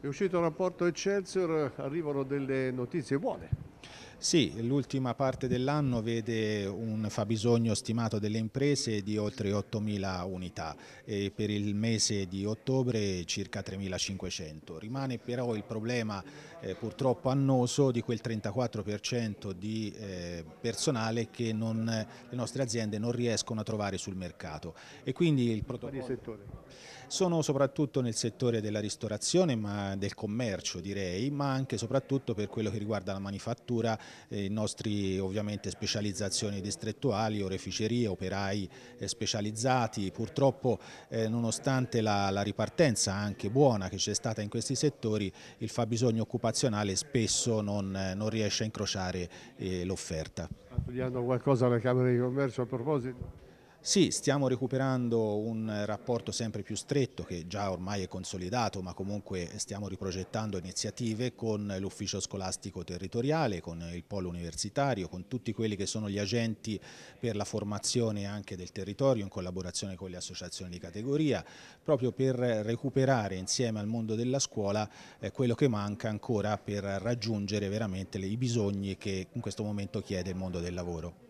È uscito il rapporto Excelsior, arrivano delle notizie buone. Sì, l'ultima parte dell'anno vede un fabbisogno stimato delle imprese di oltre 8.000 unità e per il mese di ottobre circa 3.500. Rimane però il problema eh, purtroppo annoso di quel 34% di eh, personale che non, le nostre aziende non riescono a trovare sul mercato. E quindi il protocollo... Sono soprattutto nel settore della ristorazione ma del commercio direi, ma anche e soprattutto per quello che riguarda la manifattura eh, i nostri ovviamente specializzazioni distrettuali, oreficerie, operai eh, specializzati. Purtroppo eh, nonostante la, la, ripartenza anche buona che c'è stata in questi settori, il fabbisogno occupazionale spesso non, non riesce a incrociare l'offerta. Sta studiando qualcosa alla Camera di Commercio a proposito? Sì, stiamo recuperando un rapporto sempre più stretto che già ormai è consolidato, ma comunque stiamo riprogettando iniziative con l'ufficio scolastico territoriale, con il polo universitario, con tutti quelli che sono gli agenti per la formazione anche del territorio in collaborazione con le associazioni di categoria, proprio per recuperare insieme al mondo della scuola eh, quello che manca ancora per raggiungere veramente i bisogni che in questo momento chiede il mondo del lavoro.